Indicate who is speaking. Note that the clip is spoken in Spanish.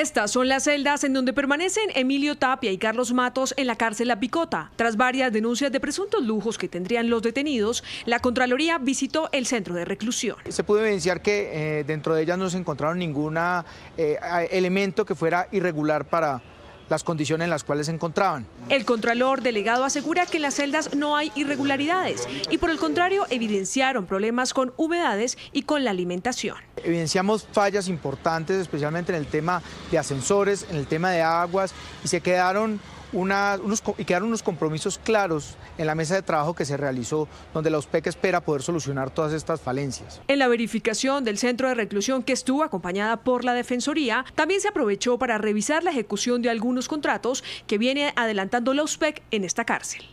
Speaker 1: Estas son las celdas en donde permanecen Emilio Tapia y Carlos Matos en la cárcel La Picota. Tras varias denuncias de presuntos lujos que tendrían los detenidos, la Contraloría
Speaker 2: visitó el centro de reclusión. Se pudo evidenciar que eh, dentro de ellas no se encontraron ningún eh, elemento que fuera irregular para las condiciones en las cuales se encontraban.
Speaker 1: El Contralor delegado asegura que en las celdas no hay irregularidades y por el contrario evidenciaron problemas con humedades y con la alimentación.
Speaker 2: Evidenciamos fallas importantes, especialmente en el tema de ascensores, en el tema de aguas y se quedaron unos, y quedaron unos compromisos claros en la mesa de trabajo que se realizó, donde la USPEC espera poder solucionar todas estas falencias.
Speaker 1: En la verificación del centro de reclusión que estuvo acompañada por la Defensoría, también se aprovechó para revisar la ejecución de algunos contratos que viene adelantando la USPEC en esta cárcel.